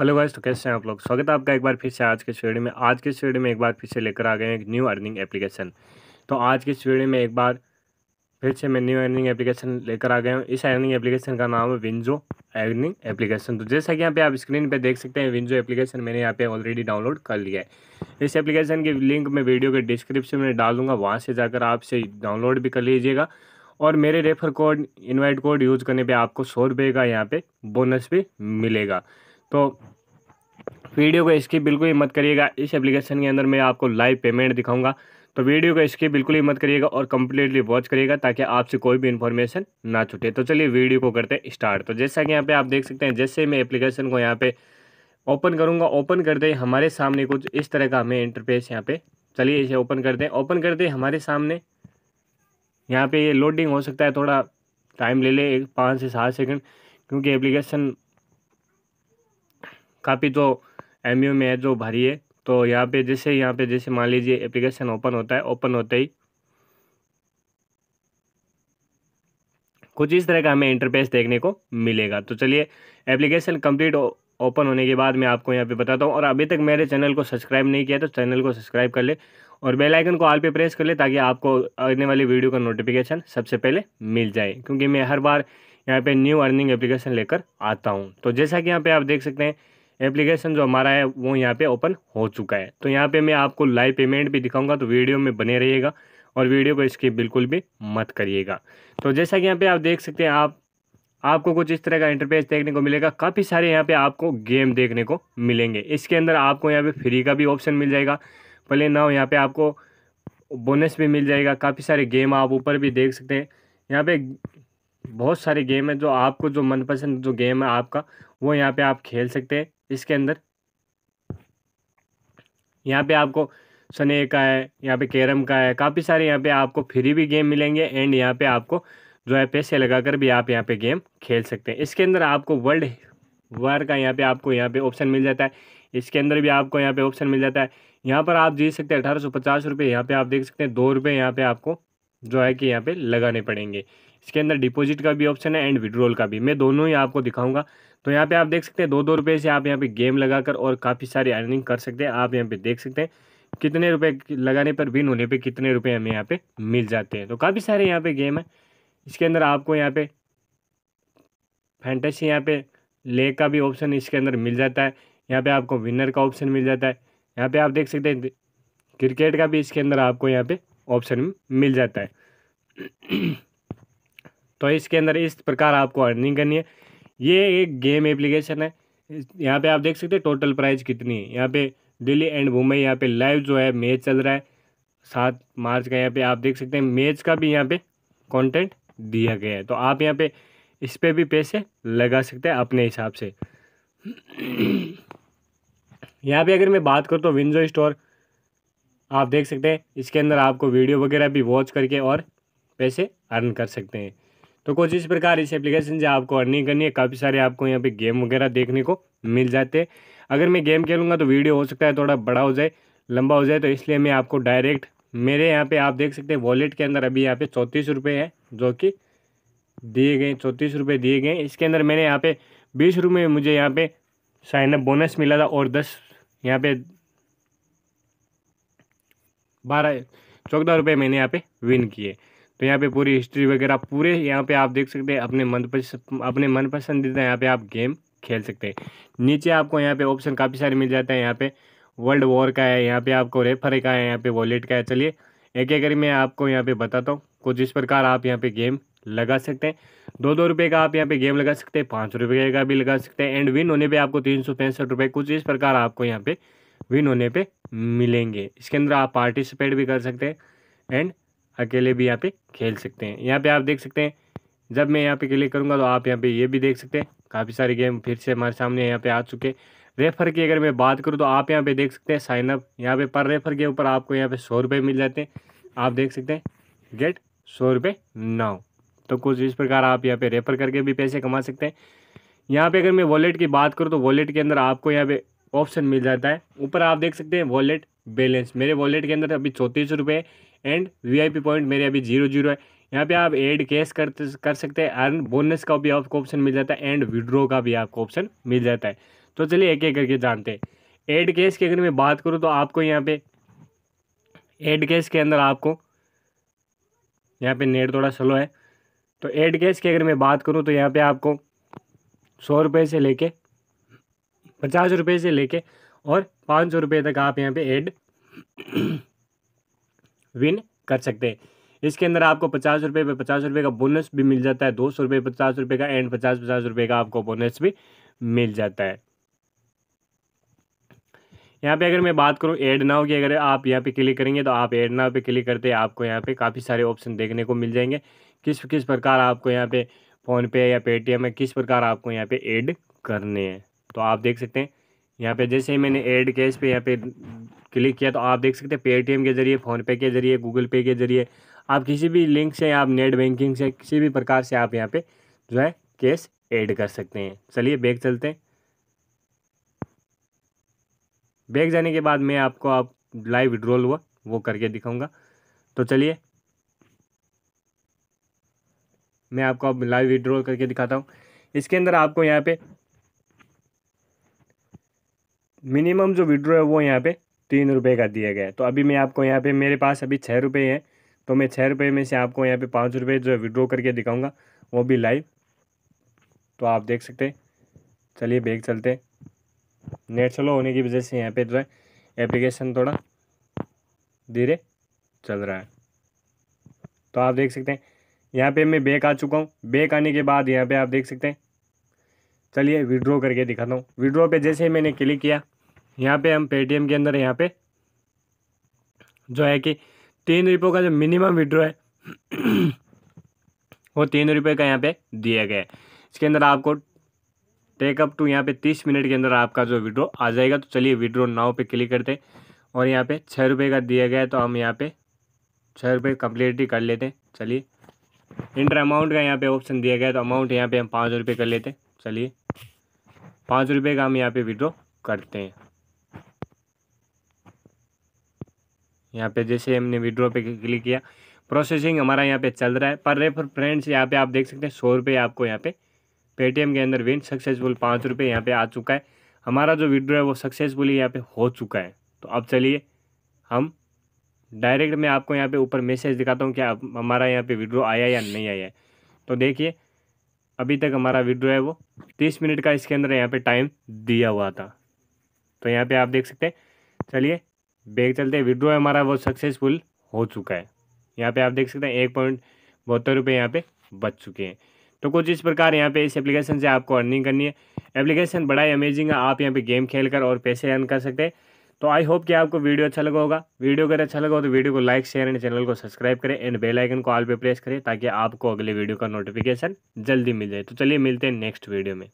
hello guys तो कैसे हैं आप लोग स्वागत है आपका एक बार फिर से आज के वीडियो में आज के वीडियो में एक बार फिर से लेकर आ गए हैं एक न्यू अर्निंग एप्लीकेशन तो आज के वीडियो में एक बार फिर से मैं न्यू अर्निंग एप्लीकेशन लेकर आ गया हूँ इस अर्निंग एप्लीकेशन का नाम है विंजो अर्निंग एप्लीकेशन तो जैसा कि यहाँ पे आप स्क्रीन पे देख सकते हैं विंजो एप्लीकेशन मैंने यहाँ पे ऑलरेडी डाउनलोड कर लिया है इस एप्लीकेशन की लिंक मैं वीडियो के डिस्क्रिप्शन में डाल दूँगा वहाँ से जाकर आप से डाउनलोड भी कर लीजिएगा और मेरे refer code invite code use करने पर आपको सौ रुपये का यहाँ पर बोनस भी मिलेगा तो वीडियो को इसकी बिल्कुल ही मत करिएगा इस एप्लीकेशन के अंदर मैं आपको लाइव पेमेंट दिखाऊंगा तो वीडियो को इसकी बिल्कुल ही मत करिएगा और कम्प्लीटली वॉच करिएगा ताकि आपसे कोई भी इन्फॉर्मेशन ना छूटे तो चलिए वीडियो को करते हैं स्टार्ट तो जैसा कि यहाँ पे आप देख सकते हैं जैसे मैं एप्लीकेशन को यहाँ पे ओपन करूँगा ओपन करते ही हमारे सामने कुछ इस तरह का हमें इंटरफेस यहाँ पे चलिए इसे ओपन करते हैं ओपन करते ही हमारे सामने यहाँ पे ये लोडिंग हो सकता है थोड़ा टाइम ले ले एक पाँच से सात सेकंड क्योंकि एप्लीकेशन काफ़ी तो एम में है जो भारी है तो यहाँ पे जैसे यहाँ पे जैसे मान लीजिए एप्लीकेशन ओपन होता है ओपन होते ही कुछ इस तरह का हमें इंटरफेस देखने को मिलेगा तो चलिए एप्लीकेशन कंप्लीट ओपन होने के बाद मैं आपको यहाँ पे बताता हूँ और अभी तक मेरे चैनल को सब्सक्राइब नहीं किया तो चैनल को सब्सक्राइब कर ले और बेल आइकन को आल पे प्रेस कर ले ताकि आपको आने वाली वीडियो का नोटिफिकेशन सबसे पहले मिल जाए क्योंकि मैं हर बार यहाँ पे न्यू अर्निंग एप्लीकेशन लेकर आता हूँ तो जैसा कि यहाँ पे आप देख सकते हैं एप्लीकेशन जो हमारा है वो यहाँ पे ओपन हो चुका है तो यहाँ पे मैं आपको लाइव पेमेंट भी दिखाऊंगा तो वीडियो में बने रहिएगा और वीडियो को इसकी बिल्कुल भी मत करिएगा तो जैसा कि यहाँ पे आप देख सकते हैं आप आपको कुछ इस तरह का इंटरफेस देखने को मिलेगा काफ़ी सारे यहाँ पे आपको गेम देखने को मिलेंगे इसके अंदर आपको यहाँ पे फ्री का भी ऑप्शन मिल जाएगा प्ले नाव यहाँ पे आपको बोनस भी मिल जाएगा काफ़ी सारे गेम आप ऊपर भी देख सकते हैं यहाँ पे बहुत सारे गेम हैं जो आपको जो मनपसंद जो गेम है आपका वो यहाँ पे आप खेल सकते हैं इसके अंदर यहाँ पे आपको सने का है यहाँ पे कैरम का है काफ़ी सारे यहाँ पे आपको फ्री भी गेम मिलेंगे एंड यहाँ पे आपको जो है पैसे लगाकर भी आप यहाँ पे गेम खेल सकते हैं इसके अंदर आपको वर्ल्ड वार का यहाँ पे आपको यहाँ पे ऑप्शन मिल जाता है इसके अंदर भी आपको यहाँ पे ऑप्शन मिल जाता है यहाँ पर आप जीत सकते हैं अठारह सौ पचास रुपये यहाँ पे आप देख सकते हैं दो रुपये यहाँ पे आपको जो है कि यहाँ पर लगाने पड़ेंगे इसके अंदर डिपॉजिट का भी ऑप्शन है एंड विड्रॉल का भी मैं दोनों ही आपको दिखाऊंगा तो यहाँ पे आप देख सकते हैं दो दो रुपये से आप यहाँ पे गेम लगाकर और काफ़ी सारी अर्निंग कर सकते हैं आप यहाँ पे देख सकते हैं कितने रुपए लगाने पर विन होने पे कितने रुपए हमें यहाँ पे मिल जाते हैं तो काफ़ी सारे यहाँ पे गेम है इसके अंदर आपको यहाँ पे फैंटेसी यहाँ पे ले का भी ऑप्शन इसके अंदर मिल जाता है यहाँ पर आपको विनर का ऑप्शन मिल जाता है यहाँ पर आप देख सकते हैं क्रिकेट का भी इसके अंदर आपको यहाँ पर ऑप्शन मिल जाता है तो इसके अंदर इस प्रकार आपको अर्निंग करनी है ये एक गेम एप्लीकेशन है यहाँ पे आप देख सकते हैं टोटल प्राइस कितनी है यहाँ पे दिल्ली एंड मुंबई यहाँ पे लाइव जो है मैच चल रहा है सात मार्च का यहाँ पे आप देख सकते हैं मैच का भी यहाँ पे कंटेंट दिया गया है तो आप यहाँ पे इस पर भी पैसे लगा सकते हैं अपने हिसाब से यहाँ पे अगर मैं बात करूँ तो विंजो स्टोर आप देख सकते हैं इसके अंदर आपको वीडियो वगैरह भी वॉच करके और पैसे अर्न कर सकते हैं तो कुछ इस प्रकार इस एप्लीकेशन से आपको अर्निंग करनी है काफ़ी सारे आपको यहाँ पे गेम वगैरह देखने को मिल जाते हैं अगर मैं गेम खेलूँगा तो वीडियो हो सकता है थोड़ा बड़ा हो जाए लंबा हो जाए तो इसलिए मैं आपको डायरेक्ट मेरे यहाँ पे आप देख सकते हैं वॉलेट के अंदर अभी यहाँ पे चौंतीस रुपये है जो कि दिए गए चौंतीस रुपये दिए गए इसके अंदर मैंने यहाँ पे बीस रुपये मुझे यहाँ पे साइनअप बोनस मिला था और दस यहाँ पे बारह चौदह रुपये मैंने यहाँ पे विन किए तो यहाँ पे पूरी हिस्ट्री वगैरह पूरे यहाँ पे आप देख सकते हैं अपने मन अपने मन पसंदीदा यहाँ पे आप गेम खेल सकते हैं नीचे आपको यहाँ पे ऑप्शन काफ़ी सारे मिल जाते हैं यहाँ पे वर्ल्ड वॉर का है यहाँ पे आपको रेफर का है यहाँ पे वॉलेट का है चलिए एक एक करी मैं आपको यहाँ पे बताता हूँ कुछ इस प्रकार आप यहाँ पे गेम लगा सकते हैं दो दो रुपये का आप यहाँ पे गेम लगा सकते हैं पाँच रुपये का भी लगा सकते हैं एंड विन होने पर आपको तीन सौ पैंसठ रुपये कुछ इस प्रकार आपको यहाँ पे विन होने पर मिलेंगे इसके अंदर आप पार्टिसिपेट भी कर सकते हैं एंड अकेले भी यहाँ पे खेल सकते हैं यहाँ पे आप देख सकते हैं जब मैं यहाँ पे क्लिक करूँगा तो आप यहाँ पे ये भी देख सकते हैं काफ़ी सारे गेम फिर से हमारे सामने यहाँ पे आ चुके हैं रेफर की अगर मैं बात करूँ तो आप यहाँ पे देख सकते हैं साइनअप यहाँ पे पर रेफर के ऊपर आपको यहाँ पे सौ रुपये मिल जाते हैं आप देख सकते हैं गेट सौ रुपये नाव तो कुछ इस प्रकार आप यहाँ पे रेफर करके भी पैसे कमा सकते हैं यहाँ पे अगर मैं वॉलेट की बात करूँ तो वॉलेट के अंदर आपको यहाँ पे ऑप्शन मिल जाता है ऊपर आप देख सकते हैं वॉलेट बैलेंस मेरे वॉलेट के अंदर अभी चौंतीस रुपये एंड वीआईपी पॉइंट मेरे अभी जीरो जीरो है यहाँ पे आप एड कैश करते कर सकते हैं अर्न बोनस का भी आपको ऑप्शन मिल जाता है एंड विड्रो का भी आपको ऑप्शन मिल जाता है तो चलिए एक एक करके जानते हैं एड कैश की अगर मैं बात करूँ तो आपको यहाँ पे एड कैश के अंदर आपको यहाँ पे नेट थोड़ा स्लो है तो एड कैश की अगर मैं बात करूँ तो यहाँ पे आपको सौ रुपये से लेके पचास रुपये से लेके और पाँच सौ रुपये तक आप यहाँ पे एड विन कर सकते हैं इसके अंदर आपको पचास रुपये पर पचास रुपये का बोनस भी मिल जाता है दो सौ रुपये पचास रुपये का एंड पचास पचास रुपये का आपको बोनस भी मिल जाता है यहाँ पे अगर मैं बात करूँ एड नाव की अगर आप यहाँ पे क्लिक करेंगे तो आप एड नाव पे क्लिक करते हैं आपको यहाँ पे काफ़ी सारे ऑप्शन देखने को मिल जाएंगे किस किस प्रकार आपको यहाँ पे फ़ोनपे या पेटीएम है किस प्रकार आपको यहाँ पे ऐड करने हैं तो आप देख सकते हैं यहाँ पे जैसे ही मैंने ऐड कैश पे यहाँ पे क्लिक किया तो आप देख सकते हैं पेटीएम के जरिए फ़ोनपे के जरिए गूगल पे के जरिए आप किसी भी लिंक से आप नेट बैंकिंग से किसी भी प्रकार से आप यहाँ पे जो है कैश ऐड कर सकते हैं चलिए बैग चलते हैं बैग जाने के बाद मैं आपको आप लाइव विड्रॉल हुआ वो करके दिखाऊंगा तो चलिए मैं आपको अब लाइव विड्रॉल करके दिखाता हूँ इसके अंदर आपको यहाँ पे मिनिमम जो विड्रो है वो यहाँ पे तीन रुपये का दिया गया है तो अभी मैं आपको यहाँ पे मेरे पास अभी छः रुपये हैं तो मैं छः रुपये में से आपको यहाँ पे पाँच रुपये जो है विड्रो करके दिखाऊंगा वो भी लाइव तो आप देख सकते हैं चलिए बैग चलते नेट स्लो होने की वजह से यहाँ पे जो है एप्लीकेशन थोड़ा धीरे चल रहा है तो आप देख सकते हैं यहाँ पे मैं बैक आ चुका हूँ बैक आने के बाद यहाँ पे आप देख सकते हैं चलिए विड्रॉ करके दिखाता हूँ विड्रॉ पे जैसे ही मैंने क्लिक किया यहाँ पे हम पेटीएम के अंदर यहाँ पे जो है कि तीन रुपये का जो मिनिमम विड्रॉ है वो तीन रुपये का यहाँ पे दिया गया है इसके अंदर आपको टेक अप टू यहाँ पे तीस मिनट के अंदर आपका जो विड्रॉ आ जाएगा तो चलिए विड्रॉ नाव पे क्लिक करते हैं और यहाँ पे छः रुपये का दिया गया है तो हम यहाँ पे छः रुपये कम्प्लीटली कर लेते हैं चलिए इंटर अमाउंट का यहाँ पे ऑप्शन दिया गया है तो अमाउंट यहाँ पे हम पाँच रुपये कर लेते हैं चलिए पाँच रुपये का हम यहाँ पे विड्रॉ करते हैं यहाँ पे जैसे हमने विड्रॉ पे क्लिक किया प्रोसेसिंग हमारा यहाँ पे चल रहा है पर रेफर फ्रेंड्स यहाँ पे आप देख सकते हैं सौ रुपये आपको यहाँ पे पेटीएम के अंदर विन सक्सेसफुल पाँच रुपये यहाँ पे आ चुका है हमारा जो विड्रो है वो सक्सेसफुली यहाँ पे हो चुका है तो अब चलिए हम डायरेक्ट मैं आपको यहाँ पे ऊपर मैसेज दिखाता हूँ कि हमारा यहाँ पे विड्रो आया या नहीं आया है तो देखिए अभी तक हमारा वीडियो है वो तीस मिनट का इसके अंदर यहाँ पे टाइम दिया हुआ था तो यहाँ पे आप देख सकते हैं चलिए बैग चलते हैं विड्रो हमारा वो सक्सेसफुल हो चुका है यहाँ पे आप देख सकते हैं एक पॉइंट बहत्तर रुपये यहाँ पे बच चुके हैं तो कुछ इस प्रकार यहाँ पे इस एप्लीकेशन से आपको अर्निंग करनी है एप्लीकेशन बड़ा ही अमेजिंग है आप यहाँ पे गेम खेल कर और पैसे अर्न कर सकते हैं तो आई होप कि आपको वीडियो अच्छा लगा होगा वीडियो अगर अच्छा लगा हो तो वीडियो को लाइक शेयर एंड चैनल को सब्सक्राइब करें एंड बेल आइकन को ऑल पे प्रेस करें ताकि आपको अगले वीडियो का नोटिफिकेशन जल्दी मिल जाए तो चलिए मिलते हैं नेक्स्ट वीडियो में